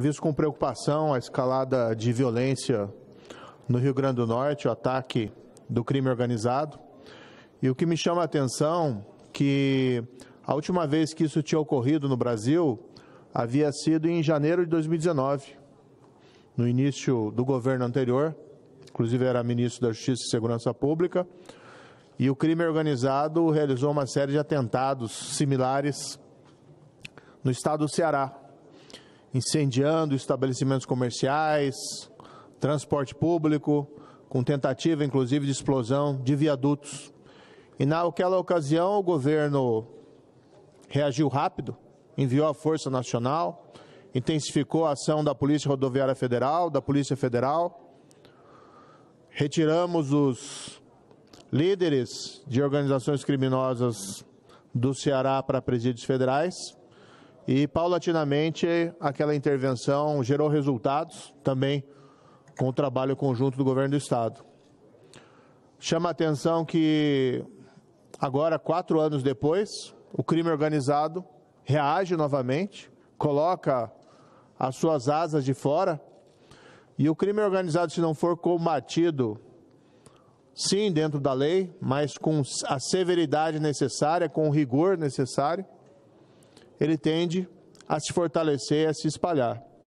Visto com preocupação a escalada de violência no Rio Grande do Norte, o ataque do crime organizado. E o que me chama a atenção que a última vez que isso tinha ocorrido no Brasil havia sido em janeiro de 2019, no início do governo anterior, inclusive era ministro da Justiça e Segurança Pública, e o crime organizado realizou uma série de atentados similares no estado do Ceará, incendiando estabelecimentos comerciais, transporte público, com tentativa inclusive de explosão de viadutos. E naquela ocasião o governo reagiu rápido, enviou a Força Nacional, intensificou a ação da Polícia Rodoviária Federal, da Polícia Federal. Retiramos os líderes de organizações criminosas do Ceará para presídios federais e paulatinamente aquela intervenção gerou resultados também com o trabalho conjunto do governo do estado. Chama a atenção que agora, quatro anos depois, o crime organizado reage novamente, coloca as suas asas de fora. E o crime organizado, se não for combatido, sim, dentro da lei, mas com a severidade necessária, com o rigor necessário, ele tende a se fortalecer, a se espalhar.